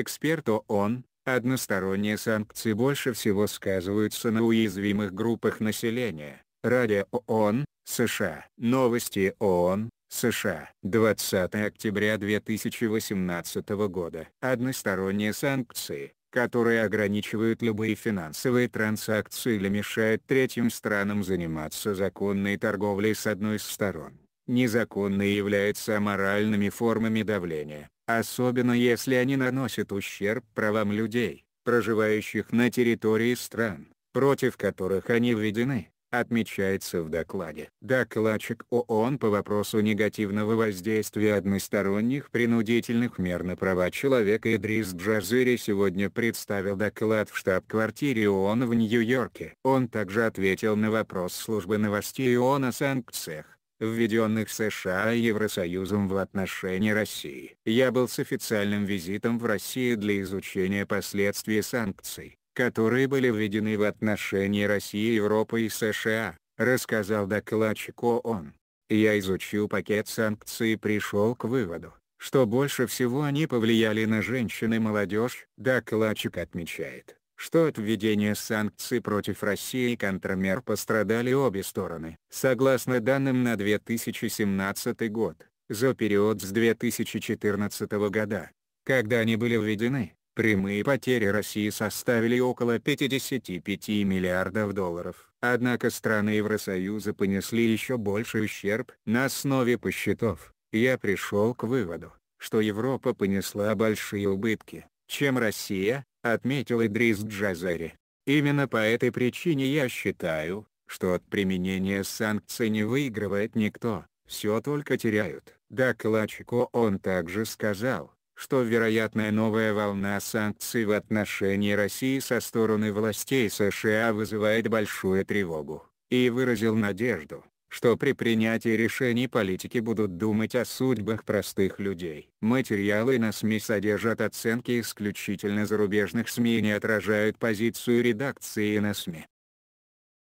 Эксперт: он, односторонние санкции больше всего сказываются на уязвимых группах населения. Радио ООН, США. Новости ООН, США. 20 октября 2018 года. Односторонние санкции, которые ограничивают любые финансовые транзакции или мешают третьим странам заниматься законной торговлей с одной из сторон, незаконной являются аморальными формами давления, особенно если они наносят ущерб правам людей, проживающих на территории стран, против которых они введены, отмечается в докладе. Докладчик ООН по вопросу негативного воздействия односторонних принудительных мер на права человека Идрис Джазири сегодня представил доклад в штаб-квартире ООН в Нью-Йорке. Он также ответил на вопрос службы новостей ООН о санкциях введенных США и Евросоюзом в отношении России. Я был с официальным визитом в Россию для изучения последствий санкций, которые были введены в отношении России, Европы и США, рассказал докладчик ООН. Я изучил пакет санкций и пришел к выводу, что больше всего они повлияли на женщин и молодежь, докладчик отмечает что от введения санкций против России и контрмер пострадали обе стороны. Согласно данным на 2017 год, за период с 2014 года, когда они были введены, прямые потери России составили около 55 миллиардов долларов. Однако страны Евросоюза понесли еще больший ущерб. На основе посчетов, я пришел к выводу, что Европа понесла большие убытки, чем Россия, отметил Идрис Джазари. Именно по этой причине я считаю, что от применения санкций не выигрывает никто, все только теряют. Докладчику он также сказал, что вероятная новая волна санкций в отношении России со стороны властей США вызывает большую тревогу, и выразил надежду, что при принятии решений политики будут думать о судьбах простых людей. Материалы на СМИ содержат оценки исключительно зарубежных СМИ и не отражают позицию редакции на СМИ.